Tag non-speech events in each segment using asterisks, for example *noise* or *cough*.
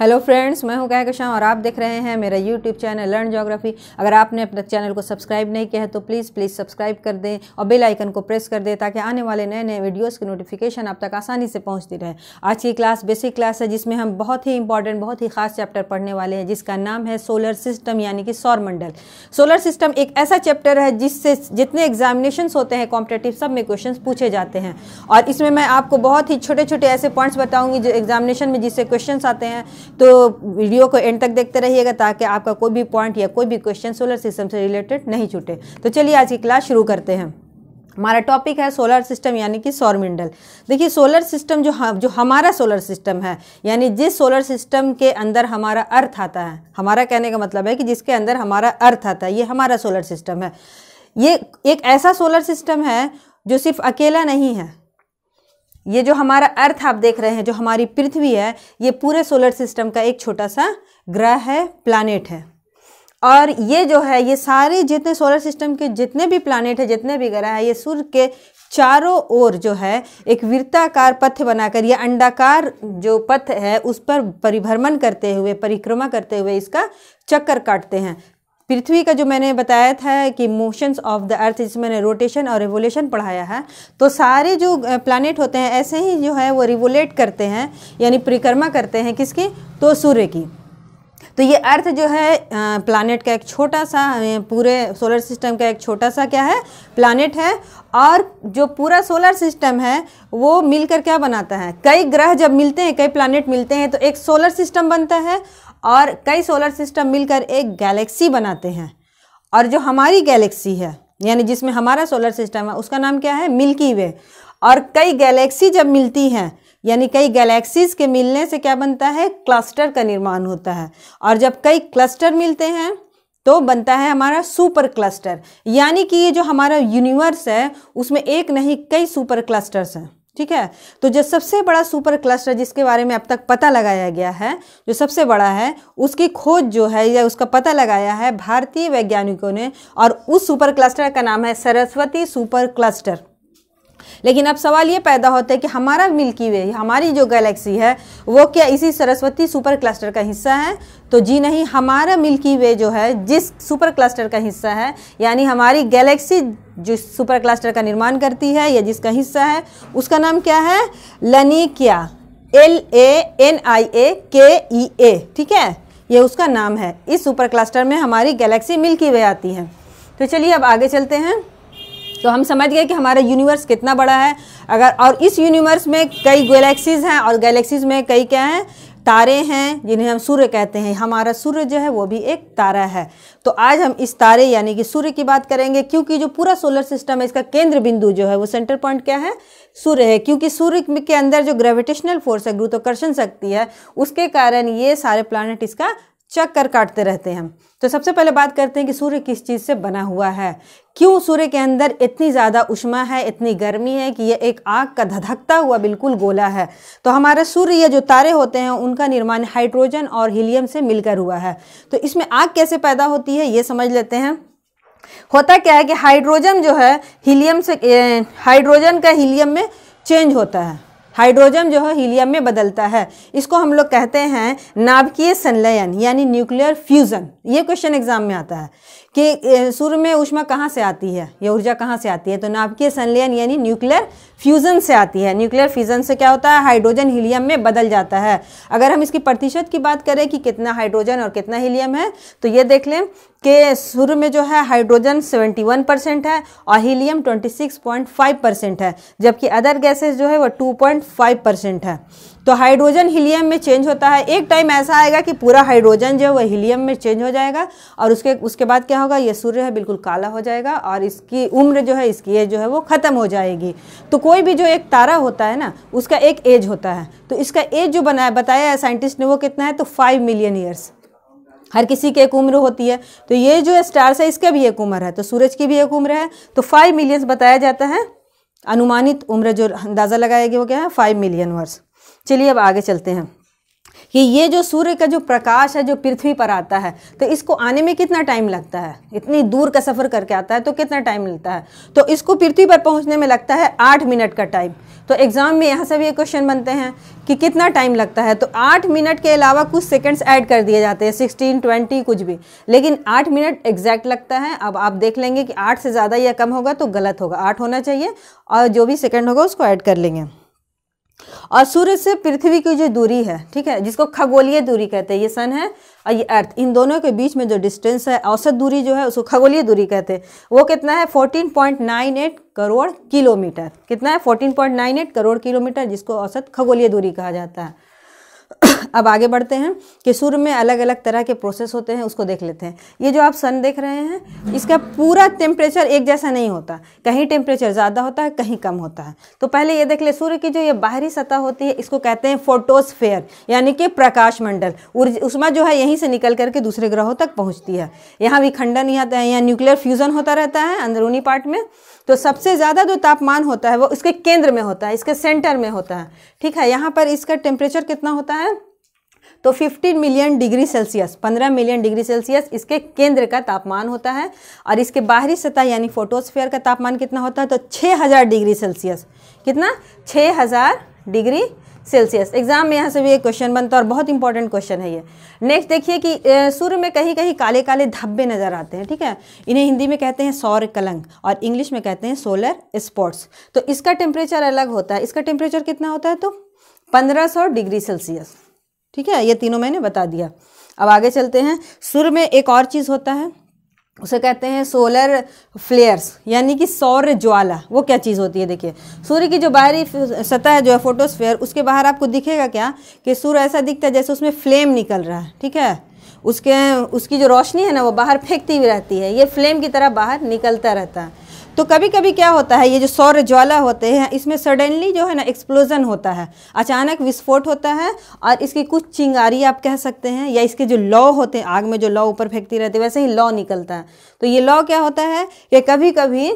hello friends मैं हूं कहकशां और आप देख रहे हैं मेरा यूट्यूब चैनल लर्न जोग्राफी अगर आपने अपने चैनल को सब्सक्राइब नहीं किया है तो प्लीज़ प्लीज़ सब्सक्राइब कर दें और बेल आइकन को प्रेस कर दें ताकि आने वाले नए नए वीडियोस की नोटिफिकेशन आप तक आसानी से पहुंचती रहे आज की क्लास बेसिक क्लास है जिसमें हम बहुत ही इंपॉर्टेंट बहुत ही खास चैप्टर पढ़ने वाले हैं जिसका नाम है सोलर सिस्टम यानी कि सौर सोलर सिस्टम एक ऐसा चैप्टर है जिससे जितने एग्जामिनेशन होते हैं कॉम्पिटेटिव सब में क्वेश्चन पूछे जाते हैं और इसमें मैं आपको बहुत ही छोटे छोटे ऐसे पॉइंट्स बताऊँगी जो एग्जामिनेशन में जिससे क्वेश्चन आते हैं तो वीडियो को एंड तक देखते रहिएगा ताकि आपका कोई भी पॉइंट या कोई भी क्वेश्चन सोलर सिस्टम से रिलेटेड नहीं छूटे तो चलिए आज की क्लास शुरू करते हैं हमारा टॉपिक है सोलर सिस्टम यानी कि मंडल देखिए सोलर सिस्टम जो हम जो हमारा सोलर सिस्टम है यानी जिस सोलर सिस्टम के अंदर हमारा अर्थ आता है हमारा कहने का मतलब है कि जिसके अंदर हमारा अर्थ आता है ये हमारा सोलर सिस्टम है ये एक ऐसा सोलर सिस्टम है जो सिर्फ अकेला नहीं है ये जो हमारा अर्थ आप देख रहे हैं जो हमारी पृथ्वी है ये पूरे सोलर सिस्टम का एक छोटा सा ग्रह है प्लानट है और ये जो है ये सारे जितने सोलर सिस्टम के जितने भी प्लानट है जितने भी ग्रह है ये सूर्य के चारों ओर जो है एक वृत्ताकार पथ बनाकर या अंडाकार जो पथ है उस पर परिभ्रमण करते हुए परिक्रमा करते हुए इसका चक्कर काटते हैं पृथ्वी का जो मैंने बताया था कि मोशंस ऑफ द अर्थ जिसमें मैंने रोटेशन और रिवोल्यूशन पढ़ाया है तो सारे जो प्लानट होते हैं ऐसे ही जो है वो रिवोलेट करते हैं यानी परिक्रमा करते हैं किसकी तो सूर्य की तो ये अर्थ जो है प्लानट का एक छोटा सा पूरे सोलर सिस्टम का एक छोटा सा क्या है प्लानट है और जो पूरा सोलर सिस्टम है वो मिलकर क्या बनाता है कई ग्रह जब मिलते हैं कई प्लानट मिलते हैं तो एक सोलर सिस्टम बनता है और कई सोलर सिस्टम मिलकर एक गैलेक्सी बनाते हैं और जो हमारी गैलेक्सी है यानी जिसमें हमारा सोलर सिस्टम है उसका नाम क्या है मिल्की वे और कई गैलेक्सी जब मिलती हैं यानी कई गैलेक्सीज के मिलने से क्या बनता है क्लस्टर का निर्माण होता है और जब कई क्लस्टर मिलते हैं तो बनता है हमारा सुपर क्लस्टर यानी कि ये जो हमारा यूनिवर्स है उसमें एक नहीं कई सुपर क्लस्टर्स हैं ठीक है तो जो सबसे बड़ा सुपर क्लस्टर जिसके बारे में अब तक पता लगाया गया है जो सबसे बड़ा है उसकी खोज जो है या उसका पता लगाया है भारतीय वैज्ञानिकों ने और उस सुपर क्लस्टर का नाम है सरस्वती सुपर क्लस्टर लेकिन अब सवाल ये पैदा होता है कि हमारा मिल्की वे हमारी जो गैलेक्सी है वो क्या इसी सरस्वती सुपर क्लस्टर का हिस्सा है तो जी नहीं हमारा मिल्की वे जो है जिस सुपर क्लस्टर का हिस्सा है यानी हमारी गैलेक्सी जो सुपर क्लस्टर का निर्माण करती है या जिसका हिस्सा है उसका नाम क्या है लनिकिया एल ए एन आई ए के ई e ए ठीक है ये उसका नाम है इस सुपर क्लस्टर में हमारी गैलेक्सी मिल्की वे आती है तो चलिए अब आगे चलते हैं तो हम समझ गए कि हमारा यूनिवर्स कितना बड़ा है अगर और इस यूनिवर्स में कई गैलेक्सीज़ हैं और गैलेक्सीज़ में कई क्या हैं तारे हैं जिन्हें हम सूर्य कहते हैं हमारा सूर्य जो है वो भी एक तारा है तो आज हम इस तारे यानी कि सूर्य की बात करेंगे क्योंकि जो पूरा सोलर सिस्टम है इसका केंद्र बिंदु जो है वो सेंटर पॉइंट क्या है सूर्य है क्योंकि सूर्य के अंदर जो ग्रेविटेशनल फोर्स है गुरुत्वाकर्षण शक्ति है उसके कारण ये सारे प्लानट इसका चक कर काटते रहते हैं तो सबसे पहले बात करते हैं कि सूर्य किस चीज़ से बना हुआ है क्यों सूर्य के अंदर इतनी ज़्यादा उष्मा है इतनी गर्मी है कि यह एक आग का धधकता हुआ बिल्कुल गोला है तो हमारा सूर्य या जो तारे होते हैं उनका निर्माण हाइड्रोजन और हीलियम से मिलकर हुआ है तो इसमें आग कैसे पैदा होती है ये समझ लेते हैं होता क्या है कि हाइड्रोजन जो है हीलियम से हाइड्रोजन का हीलियम में चेंज होता है हाइड्रोजन जो है हीलियम में बदलता है इसको हम लोग कहते हैं नाभिकीय संलयन यानी न्यूक्लियर फ्यूज़न ये क्वेश्चन एग्जाम में आता है कि सूर्य में ऊष्मा कहाँ से आती है या ऊर्जा कहाँ से आती है तो नाभिकीय संलयन यानी न्यूक्लियर फ्यूज़न से आती है न्यूक्लियर फ्यूज़न से क्या होता है हाइड्रोजन हीलियम में बदल जाता है अगर हम इसकी प्रतिशत की बात करें कि कितना हाइड्रोजन और कितना हीलियम है तो ये देख लें कि सूर्य में जो है हाइड्रोजन 71 परसेंट है और हीलियम 26.5 परसेंट है जबकि अदर गैसेज जो है वो 2.5 परसेंट है तो हाइड्रोजन हीलियम में चेंज होता है एक टाइम ऐसा आएगा कि पूरा हाइड्रोजन जो है वह हीलियम में चेंज हो जाएगा और उसके उसके बाद क्या होगा ये सूर्य है बिल्कुल काला हो जाएगा और इसकी उम्र जो है इसकी एज जो है वो ख़त्म हो जाएगी तो कोई भी जो एक तारा होता है ना उसका एक एज होता है तो इसका एज जो बनाया बताया है साइंटिस्ट ने वो कितना है तो फाइव मिलियन ईयर्स हर किसी की एक उम्र होती है तो ये जो है स्टार्स है इसका भी एक उम्र है तो सूरज की भी एक उम्र है तो फाइव मिलियंस बताया जाता है अनुमानित उम्र जो अंदाज़ा लगाया गया क्या है फाइव मिलियन वर्ष चलिए अब आगे चलते हैं कि ये जो सूर्य का जो प्रकाश है जो पृथ्वी पर आता है तो इसको आने में कितना टाइम लगता है इतनी दूर का सफ़र करके आता है तो कितना टाइम लगता है तो इसको पृथ्वी पर पहुंचने में लगता है आठ मिनट का टाइम तो एग्ज़ाम में यहाँ से भी ये क्वेश्चन बनते हैं कि कितना टाइम लगता है तो आठ मिनट के अलावा कुछ सेकंड्स ऐड कर दिए जाते हैं सिक्सटीन ट्वेंटी कुछ भी लेकिन आठ मिनट एग्जैक्ट लगता है अब आप देख लेंगे कि आठ से ज़्यादा या कम होगा तो गलत होगा आठ होना चाहिए और जो भी सेकेंड होगा उसको ऐड कर लेंगे और सूर्य से पृथ्वी की जो दूरी है ठीक है जिसको खगोलीय दूरी कहते हैं ये सन है और ये अर्थ इन दोनों के बीच में जो डिस्टेंस है औसत दूरी जो है उसको खगोलीय दूरी कहते हैं वो कितना है 14.98 करोड़ किलोमीटर कितना है 14.98 करोड़ किलोमीटर जिसको औसत खगोलीय दूरी कहा जाता है अब आगे बढ़ते हैं कि सूर्य में अलग अलग तरह के प्रोसेस होते हैं उसको देख लेते हैं ये जो आप सन देख रहे हैं इसका पूरा टेम्परेचर एक जैसा नहीं होता कहीं टेम्परेचर ज़्यादा होता है कहीं कम होता है तो पहले ये देख ले सूर्य की जो ये बाहरी सतह होती है इसको कहते हैं फोटोस्फेयर यानी कि प्रकाश मंडल उष्मा जो है यहीं से निकल करके दूसरे ग्रहों तक पहुँचती है यहाँ विखंडन आता है यहाँ न्यूक्लियर फ्यूज़न होता रहता है अंदरूनी पार्ट में तो सबसे ज़्यादा जो तापमान होता है वो इसके केंद्र में होता है इसके सेंटर में होता है ठीक है यहाँ पर इसका टेम्परेचर कितना होता है है तो 15 million degree Celsius 15 million degree Celsius इसके केंद्र का तापमान होता है और इसके बाहरी सतह यानी फोटोस्फेयर का तापमान कितना होता है तो 6000 डिग्री सेल्सियस कितना 6000 डिग्री सेल्सियस एग्जाम में यहाँ से भी एक क्वेश्चन बनता है और बहुत इंपॉर्टेंट क्वेश्चन है ये नेक्स्ट देखिए कि सूर्य में कहीं कहीं काले काले धब्बे नजर आते हैं ठीक है इन्हें हिंदी में कहते हैं सौर कलंक और इंग्लिश में कहते हैं सोलर स्पॉट्स तो इसका टेम्परेचर अलग होता है इसका टेम्परेचर कितना होता है तो सौ डिग्री सेल्सियस ठीक है ये तीनों मैंने बता दिया अब आगे चलते हैं सुर में एक और चीज़ होता है उसे कहते हैं सोलर फ्लेयर्स यानी कि सौर ज्वाला वो क्या चीज़ होती है देखिए सूर्य की जो बाहरी सतह है जो है फोटोस्फेयर उसके बाहर आपको दिखेगा क्या कि सूर्य ऐसा दिखता है जैसे उसमें फ्लेम निकल रहा है ठीक है उसके उसकी जो रोशनी है ना वो बाहर फेंकती हुई रहती है ये फ्लेम की तरह बाहर निकलता रहता है तो कभी कभी क्या होता है ये जो सौर ज्वाला होते हैं इसमें सडनली जो है ना एक्सप्लोजन होता है अचानक विस्फोट होता है और इसकी कुछ चिंगारी आप कह सकते हैं या इसके जो लॉ होते हैं आग में जो लॉ ऊपर फेंकती रहती है वैसे ही लॉ निकलता है तो ये लॉ क्या होता है कि कभी कभी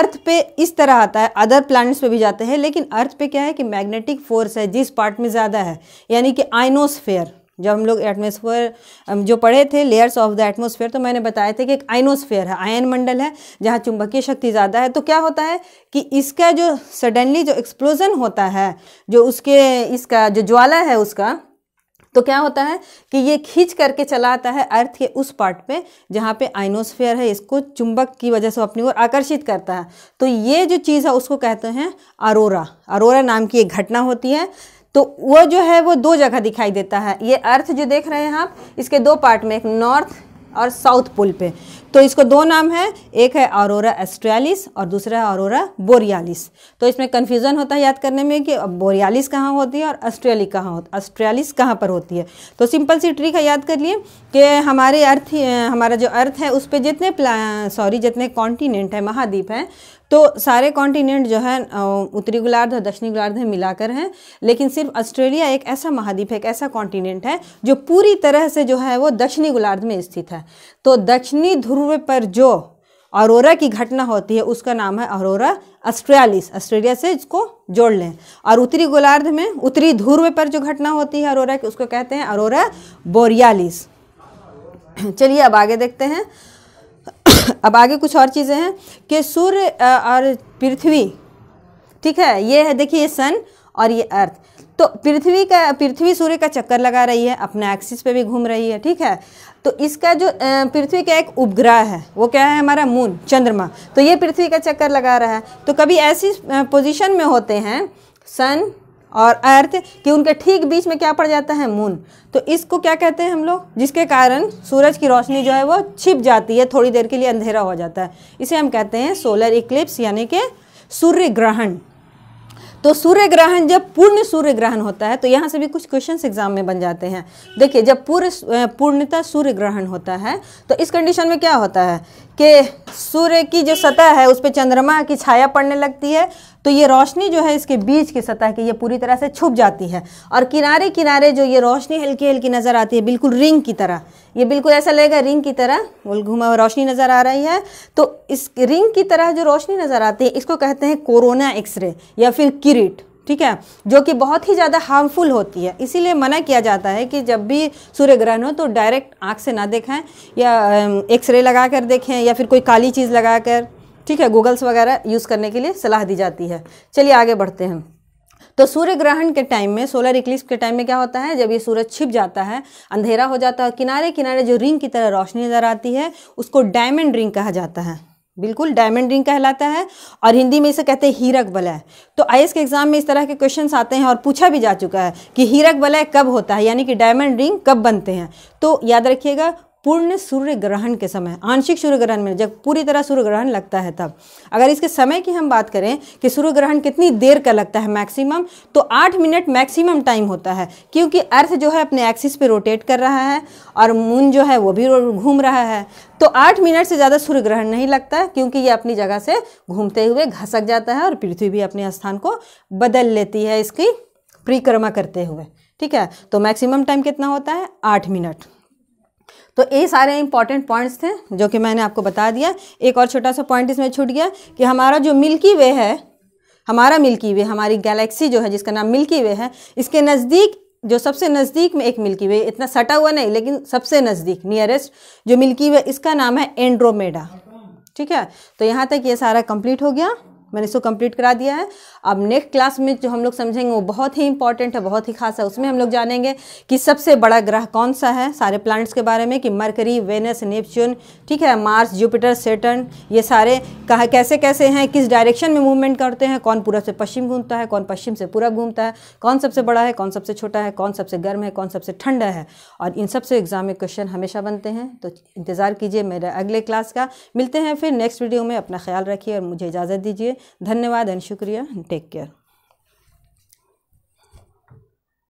अर्थ पे इस तरह आता है अदर प्लैनेट्स पे भी जाते हैं लेकिन अर्थ पे क्या है कि मैग्नेटिक फोर्स है जिस पार्ट में ज़्यादा है यानी कि आइनोस्फेयर जब हम लोग एटमोसफेयर जो पढ़े थे लेयर्स ऑफ द एटमोसफेयर तो मैंने बताया था कि एक आइनोसफेयर है आयन मंडल है जहाँ चुंबकीय शक्ति ज़्यादा है तो क्या होता है कि इसका जो सडनली जो एक्सप्लोजन होता है जो उसके इसका जो ज्वाला है उसका तो क्या होता है कि ये खींच करके चला आता है अर्थ के उस पार्ट पे जहाँ पे आइनोस्फेयर है इसको चुंबक की वजह से अपनी ओर आकर्षित करता है तो ये जो चीज़ है उसको कहते हैं अरोरा अरोरा नाम की एक घटना होती है तो वो जो है वो दो जगह दिखाई देता है ये अर्थ जो देख रहे हैं आप इसके दो पार्ट में एक नॉर्थ और साउथ पोल पे तो इसको दो नाम है एक है औरोरा एस्ट्रियालिस और दूसरा है औरोरा बोरियालिस तो इसमें कन्फ्यूज़न होता है याद करने में कि बोरियालिस कहाँ होती है और ऑस्ट्रेली कहाँ होता ऑस्ट्रेलिस कहाँ पर होती है तो सिंपल सी ट्रिक है याद कर लिए कि हमारे अर्थ हमारा जो अर्थ है उस पर जितने सॉरी जितने कॉन्टीनेंट हैं महाद्वीप हैं तो सारे कॉन्टिनेंट जो है उत्तरी गोलार्ध और दक्षिणी गोलार्ध में मिलाकर हैं लेकिन सिर्फ ऑस्ट्रेलिया एक ऐसा महाद्वीप है एक ऐसा कॉन्टिनेंट है जो पूरी तरह से जो है वो दक्षिणी गोलार्ध में स्थित है तो दक्षिणी ध्रुव पर जो अरोरा की घटना होती है उसका नाम है अरोरा ऑस्ट्रेलिस ऑस्ट्रेलिया से इसको जोड़ लें और उत्तरी गोलार्ध में उत्तरी ध्रुव पर जो घटना होती है अरोरा की उसको कहते हैं अरोरा बोरियालिस *clears throat* चलिए अब आगे देखते हैं *coughs* अब आगे कुछ और चीज़ें हैं कि सूर्य और पृथ्वी ठीक है ये है देखिए ये सन और ये अर्थ तो पृथ्वी का पृथ्वी सूर्य का चक्कर लगा रही है अपने एक्सिस पे भी घूम रही है ठीक है तो इसका जो पृथ्वी का एक उपग्रह है वो क्या है हमारा मून चंद्रमा तो ये पृथ्वी का चक्कर लगा रहा है तो कभी ऐसी पोजीशन में होते हैं सन और अर्थ कि उनके ठीक बीच में क्या पड़ जाता है मून तो इसको क्या कहते हैं हम लोग जिसके कारण सूरज की रोशनी जो है वो छिप जाती है थोड़ी देर के लिए अंधेरा हो जाता है इसे हम कहते हैं सोलर इक्लिप्स यानी कि सूर्य ग्रहण तो सूर्य ग्रहण जब पूर्ण सूर्य ग्रहण होता है तो यहाँ से भी कुछ क्वेश्चन एग्जाम में बन जाते हैं देखिए जब पूर्ण पूर्णता सूर्य ग्रहण होता है तो इस कंडीशन में क्या होता है कि सूर्य की जो सतह है उस पर चंद्रमा की छाया पड़ने लगती है तो ये रोशनी जो है इसके बीच की सतह की ये पूरी तरह से छुप जाती है और किनारे किनारे जो ये रोशनी हल्की हल्की नज़र आती है बिल्कुल रिंग की तरह ये बिल्कुल ऐसा लगेगा रिंग की तरह बोल घुमा हुआ रोशनी नज़र आ रही है तो इस रिंग की तरह जो रोशनी नज़र आती है इसको कहते हैं कोरोना एक्सरे या फिर किरिट ठीक है जो कि बहुत ही ज़्यादा हार्मफुल होती है इसीलिए मना किया जाता है कि जब भी सूर्य ग्रहण हो तो डायरेक्ट आँख से ना देखें या एक्सरे लगा कर देखें या फिर कोई काली चीज़ लगा कर ठीक है गूगल्स वगैरह यूज़ करने के लिए सलाह दी जाती है चलिए आगे बढ़ते हैं तो सूर्य ग्रहण के टाइम में सोलर इक्लिप्स के टाइम में क्या होता है जब ये सूरज छिप जाता है अंधेरा हो जाता है किनारे किनारे जो रिंग की तरह रोशनी नज़र आती है उसको डायमंड रिंग कहा जाता है बिल्कुल डायमंड रिंग कहलाता है और हिंदी में इसे कहते हैं हीरक वलय तो आई के एग्ज़ाम में इस तरह के क्वेश्चन आते हैं और पूछा भी जा चुका है कि हीरक वलय कब होता है यानी कि डायमंड रिंग कब बनते हैं तो याद रखिएगा पूर्ण सूर्य ग्रहण के समय आंशिक सूर्य ग्रहण में जब पूरी तरह सूर्य ग्रहण लगता है तब अगर इसके समय की हम बात करें कि सूर्य ग्रहण कितनी देर का लगता है मैक्सिमम तो आठ मिनट मैक्सिमम टाइम होता है क्योंकि अर्थ जो है अपने एक्सिस पे रोटेट कर रहा है और मून जो है वो भी घूम रहा है तो आठ मिनट से ज़्यादा सूर्य ग्रहण नहीं लगता है क्योंकि ये अपनी जगह से घूमते हुए घसक जाता है और पृथ्वी भी अपने स्थान को बदल लेती है इसकी परिक्रमा करते हुए ठीक है तो मैक्सिमम टाइम कितना होता है आठ मिनट तो ये सारे इंपॉर्टेंट पॉइंट्स थे जो कि मैंने आपको बता दिया एक और छोटा सा पॉइंट इसमें छूट गया कि हमारा जो मिल्की वे है हमारा मिल्की वे हमारी गैलेक्सी जो है जिसका नाम मिल्की वे है इसके नज़दीक जो सबसे नज़दीक में एक मिल्की वे इतना सटा हुआ नहीं लेकिन सबसे नज़दीक नियरेस्ट जो मिल्की वे इसका नाम है एंड्रोमेडा ठीक है तो यहाँ तक ये यह सारा कंप्लीट हो गया मैंने इसको कंप्लीट करा दिया है अब नेक्स्ट क्लास में जो हम लोग समझेंगे वो बहुत ही इंपॉर्टेंट है बहुत ही खास है उसमें हम लोग जानेंगे कि सबसे बड़ा ग्रह कौन सा है सारे प्लानट्स के बारे में कि मरकरी वेनस नेपच्यून ठीक है मार्स जुपिटर सेटर्न ये सारे कहा कैसे कैसे हैं किस डायरेक्शन में मूवमेंट करते हैं कौन पूरा से पश्चिम घूमता है कौन पश्चिम से पूरब घूमता है कौन सबसे बड़ा है कौन सबसे छोटा है कौन सबसे गर्म है कौन सबसे ठंडा है और इन सबसे एग्जाम में क्वेश्चन हमेशा बनते हैं तो इंतज़ार कीजिए मेरे अगले क्लास का मिलते हैं फिर नेक्स्ट वीडियो में अपना ख्याल रखिए और मुझे इजाज़त दीजिए धन्यवाद एंड शुक्रिया टेक केयर